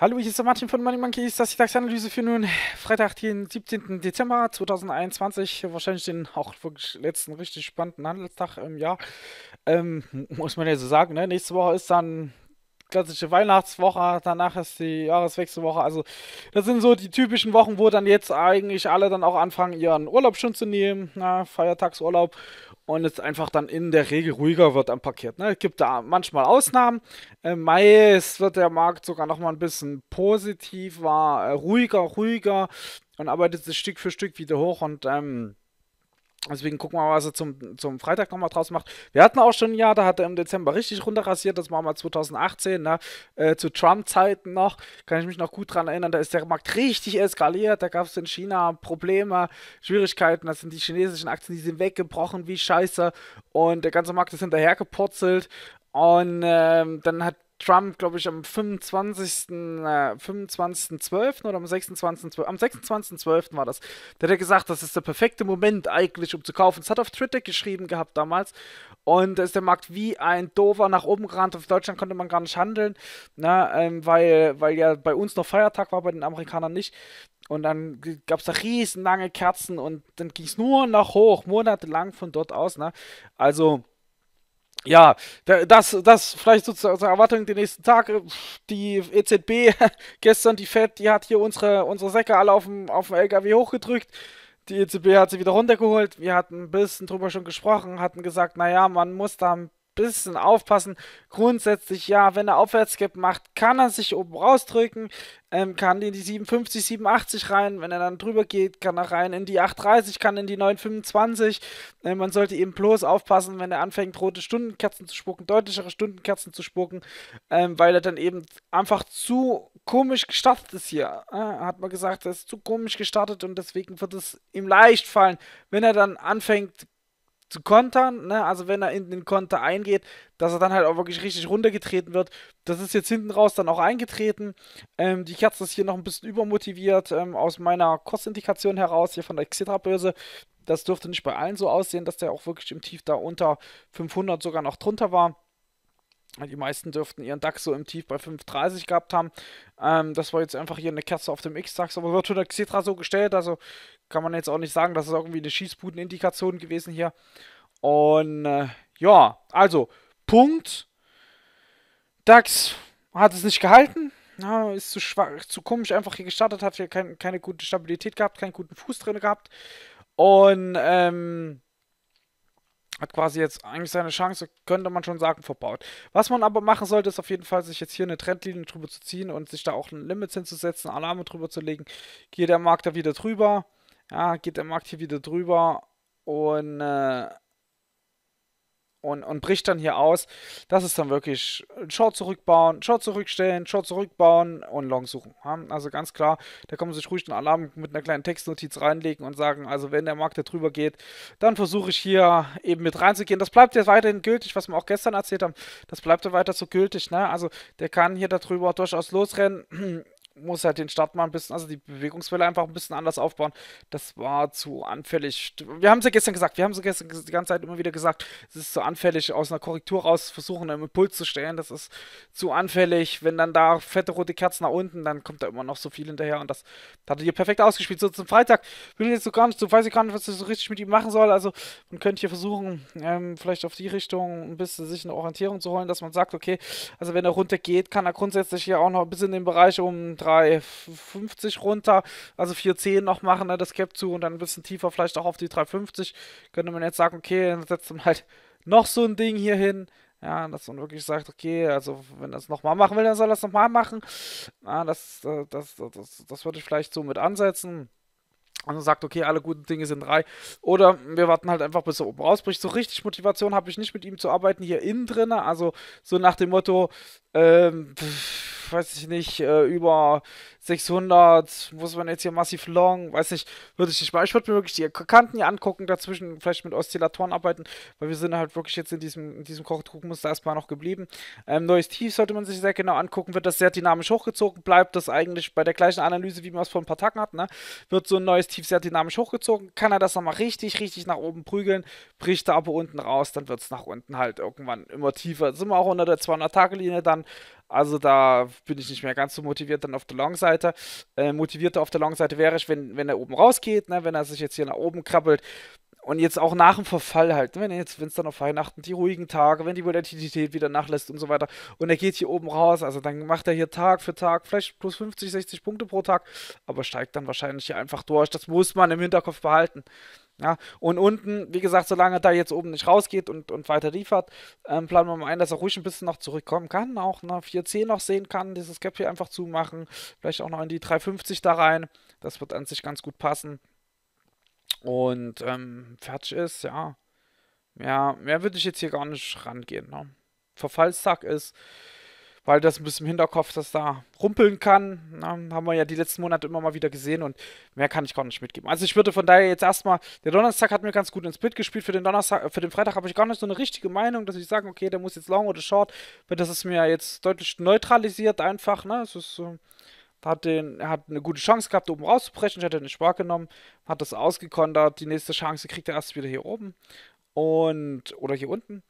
Hallo, hier ist der Martin von Money Monkeys, das ist die Tagsanalyse für nun Freitag, den 17. Dezember 2021. Wahrscheinlich den auch wirklich letzten richtig spannenden Handelstag im Jahr. Ähm, muss man ja so sagen, ne? Nächste Woche ist dann klassische Weihnachtswoche, danach ist die Jahreswechselwoche. Also das sind so die typischen Wochen, wo dann jetzt eigentlich alle dann auch anfangen, ihren Urlaub schon zu nehmen, na, Feiertagsurlaub. Und es einfach dann in der Regel ruhiger wird am Parkett. Ne? Es gibt da manchmal Ausnahmen. Im äh, Mai wird der Markt sogar nochmal ein bisschen positiver, äh, ruhiger, ruhiger und arbeitet sich Stück für Stück wieder hoch und ähm, Deswegen gucken wir mal, was er zum, zum Freitag nochmal draus macht. Wir hatten auch schon ein Jahr, da hat er im Dezember richtig runterrasiert. Das war mal 2018, ne? Äh, zu Trump-Zeiten noch. Kann ich mich noch gut dran erinnern. Da ist der Markt richtig eskaliert. Da gab es in China Probleme, Schwierigkeiten. Da sind die chinesischen Aktien, die sind weggebrochen wie Scheiße. Und der ganze Markt ist hinterhergepurzelt. Und ähm, dann hat Trump, glaube ich, am 25. Äh, 25.12. oder am 26.12. Am 26.12. war das. Der hat ja gesagt, das ist der perfekte Moment eigentlich, um zu kaufen. Das hat auf Twitter geschrieben gehabt damals. Und da ist der Markt wie ein Dover nach oben gerannt. Auf Deutschland konnte man gar nicht handeln, na, ne? ähm, weil, weil ja bei uns noch Feiertag war, bei den Amerikanern nicht. Und dann gab es da riesenlange Kerzen und dann ging es nur noch hoch, monatelang von dort aus. Ne? Also ja, das, das vielleicht sozusagen Erwartung den nächsten Tag. Die EZB, gestern die FED, die hat hier unsere, unsere Säcke alle auf dem, auf dem LKW hochgedrückt. Die EZB hat sie wieder runtergeholt. Wir hatten ein bisschen drüber schon gesprochen, hatten gesagt, naja, man muss da ein bisschen aufpassen. Grundsätzlich, ja, wenn er Aufwärtsgap macht, kann er sich oben rausdrücken, ähm, kann in die 750, 780 rein. Wenn er dann drüber geht, kann er rein in die 830, kann in die 925. Ähm, man sollte eben bloß aufpassen, wenn er anfängt, rote Stundenkerzen zu spucken, deutlichere Stundenkerzen zu spucken, ähm, weil er dann eben einfach zu komisch gestartet ist hier. Äh, hat man gesagt, er ist zu komisch gestartet und deswegen wird es ihm leicht fallen, wenn er dann anfängt, zu kontern, ne? also wenn er in den Konter eingeht, dass er dann halt auch wirklich richtig runtergetreten wird. Das ist jetzt hinten raus dann auch eingetreten. Ähm, die Kerze ist hier noch ein bisschen übermotiviert ähm, aus meiner Kostindikation heraus, hier von der Xitra-Börse. Das dürfte nicht bei allen so aussehen, dass der auch wirklich im Tief da unter 500 sogar noch drunter war. Die meisten dürften ihren DAX so im Tief bei 5,30 gehabt haben. Ähm, das war jetzt einfach hier eine Kerze auf dem X-DAX, aber wird schon der Xetra so gestellt. Also kann man jetzt auch nicht sagen, dass es irgendwie eine Schießbudenindikation gewesen hier. Und äh, ja, also Punkt. DAX hat es nicht gehalten. Ja, ist zu schwach, zu komisch einfach hier gestartet, hat hier kein, keine gute Stabilität gehabt, keinen guten Fuß drin gehabt. Und ähm, hat quasi jetzt eigentlich seine Chance, könnte man schon sagen, verbaut. Was man aber machen sollte, ist auf jeden Fall, sich jetzt hier eine Trendlinie drüber zu ziehen und sich da auch ein Limit hinzusetzen, Alarme drüber zu legen. Geht der Markt da wieder drüber? Ja, geht der Markt hier wieder drüber? Und äh, und, und bricht dann hier aus. Das ist dann wirklich Short zurückbauen, Short zurückstellen, Short zurückbauen und Long suchen. Also ganz klar, da kann man sich ruhig den Alarm mit einer kleinen Textnotiz reinlegen und sagen, also wenn der Markt da drüber geht, dann versuche ich hier eben mit reinzugehen. Das bleibt ja weiterhin gültig, was wir auch gestern erzählt haben. Das bleibt ja weiter so gültig. Ne? Also der kann hier darüber durchaus losrennen muss halt den Start mal ein bisschen, also die Bewegungswelle einfach ein bisschen anders aufbauen. Das war zu anfällig. Wir haben es ja gestern gesagt, wir haben es ja gestern die ganze Zeit immer wieder gesagt, es ist zu anfällig, aus einer Korrektur raus versuchen, einen Impuls zu stellen. Das ist zu anfällig. Wenn dann da fette rote Kerzen nach unten, dann kommt da immer noch so viel hinterher und das, hat er hier perfekt ausgespielt. So zum Freitag will ich jetzt so gar nicht, so weiß ich gar nicht, was ich so richtig mit ihm machen soll. Also man könnte hier versuchen, ähm, vielleicht auf die Richtung ein bisschen sich eine Orientierung zu holen, dass man sagt, okay, also wenn er runtergeht, kann er grundsätzlich hier auch noch ein bisschen in den Bereich um 3 350 runter, also 410 noch machen, ne, das Cap zu und dann ein bisschen tiefer vielleicht auch auf die 350. Könnte man jetzt sagen, okay, dann setzt man halt noch so ein Ding hier hin. Ja, dass man wirklich sagt, okay, also wenn er es nochmal machen will, dann soll er es nochmal machen. Ja, äh, das, das, das, das würde ich vielleicht so mit ansetzen. also sagt, okay, alle guten Dinge sind drei. Oder wir warten halt einfach, bis er oben rausbricht. So richtig Motivation habe ich nicht mit ihm zu arbeiten hier innen drin. Also so nach dem Motto, ähm, pff, weiß ich nicht, äh, über 600, muss man jetzt hier massiv long, weiß nicht, würde ich nicht mal, ich würde mir wirklich die Kanten hier angucken, dazwischen vielleicht mit Oszillatoren arbeiten, weil wir sind halt wirklich jetzt in diesem, in diesem Kochtrugmuster erstmal noch geblieben. Ähm, neues Tief sollte man sich sehr genau angucken, wird das sehr dynamisch hochgezogen, bleibt das eigentlich bei der gleichen Analyse, wie man es vor ein paar Tagen hat, ne? wird so ein neues Tief sehr dynamisch hochgezogen, kann er das nochmal richtig, richtig nach oben prügeln, bricht er aber unten raus, dann wird es nach unten halt irgendwann immer tiefer, sind wir auch unter der 200-Tage-Linie dann, also da bin ich nicht mehr ganz so motiviert dann auf der Long-Seite. Äh, motivierter auf der Long-Seite wäre ich, wenn, wenn er oben rausgeht, ne? wenn er sich jetzt hier nach oben krabbelt. Und jetzt auch nach dem Verfall halt, ne, wenn jetzt, wenn es dann auf Weihnachten, die ruhigen Tage, wenn die Volatilität wieder nachlässt und so weiter. Und er geht hier oben raus, also dann macht er hier Tag für Tag, vielleicht plus 50, 60 Punkte pro Tag, aber steigt dann wahrscheinlich hier einfach durch. Das muss man im Hinterkopf behalten. Ja, und unten, wie gesagt, solange da jetzt oben nicht rausgeht und, und weiter liefert, ähm, planen wir mal ein, dass er ruhig ein bisschen noch zurückkommen kann, auch eine 4C noch sehen kann, dieses Gap hier einfach zumachen, vielleicht auch noch in die 350 da rein. Das wird an sich ganz gut passen. Und ähm, fertig ist, ja. Ja, mehr würde ich jetzt hier gar nicht rangehen. Ne? Verfallstag ist weil das ein bisschen im Hinterkopf, dass da rumpeln kann. Na, haben wir ja die letzten Monate immer mal wieder gesehen und mehr kann ich gar nicht mitgeben. Also ich würde von daher jetzt erstmal, der Donnerstag hat mir ganz gut ins Bild gespielt. Für den Donnerstag, für den Freitag habe ich gar nicht so eine richtige Meinung, dass ich sage, okay, der muss jetzt long oder short, weil das ist mir jetzt deutlich neutralisiert einfach. Ne? Es ist, äh, hat den, er hat eine gute Chance gehabt, oben rauszubrechen. Ich hatte nicht genommen, hat das ausgekontert. Die nächste Chance kriegt er erst wieder hier oben und oder hier unten.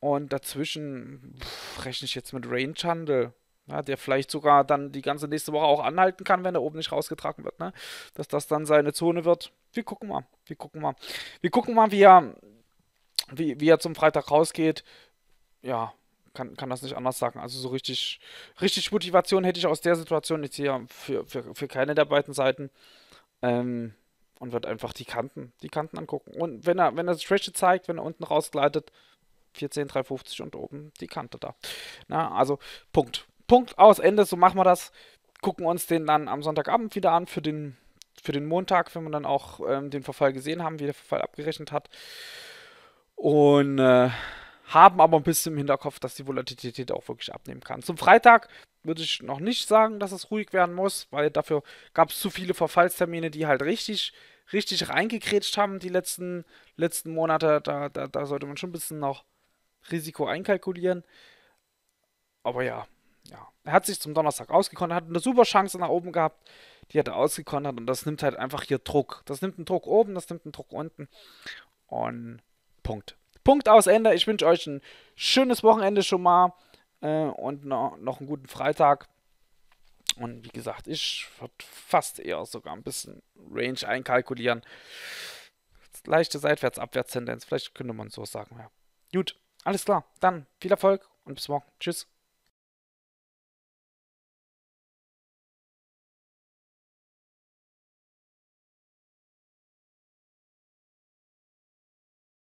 Und dazwischen pff, rechne ich jetzt mit Rain Chandel. Ja, der vielleicht sogar dann die ganze nächste Woche auch anhalten kann, wenn er oben nicht rausgetragen wird, ne? Dass das dann seine Zone wird. Wir gucken mal. Wir gucken mal. Wir gucken mal, wie er, wie, wie er zum Freitag rausgeht. Ja, kann, kann das nicht anders sagen. Also so richtig, richtig Motivation hätte ich aus der Situation jetzt hier für, für, für keine der beiden Seiten. Ähm, und wird einfach die Kanten, die Kanten angucken. Und wenn er, wenn er Stretche zeigt, wenn er unten rausgleitet, 14, 350 und oben die Kante da. Na, also Punkt. Punkt aus Ende, so machen wir das. Gucken uns den dann am Sonntagabend wieder an für den, für den Montag, wenn wir dann auch ähm, den Verfall gesehen haben, wie der Verfall abgerechnet hat. Und äh, haben aber ein bisschen im Hinterkopf, dass die Volatilität auch wirklich abnehmen kann. Zum Freitag würde ich noch nicht sagen, dass es ruhig werden muss, weil dafür gab es zu viele Verfallstermine, die halt richtig, richtig reingekretscht haben die letzten, letzten Monate. Da, da, da sollte man schon ein bisschen noch Risiko einkalkulieren. Aber ja, ja. Er hat sich zum Donnerstag ausgekontert, hat eine super Chance nach oben gehabt, die hat er ausgekontert und das nimmt halt einfach hier Druck. Das nimmt einen Druck oben, das nimmt einen Druck unten. Und Punkt. Punkt aus Ende. Ich wünsche euch ein schönes Wochenende schon mal äh, und no, noch einen guten Freitag. Und wie gesagt, ich würde fast eher sogar ein bisschen Range einkalkulieren. Leichte Seitwärts-Abwärts-Tendenz, vielleicht könnte man so sagen, ja. Gut. Alles klar, dann viel Erfolg und bis morgen. Tschüss.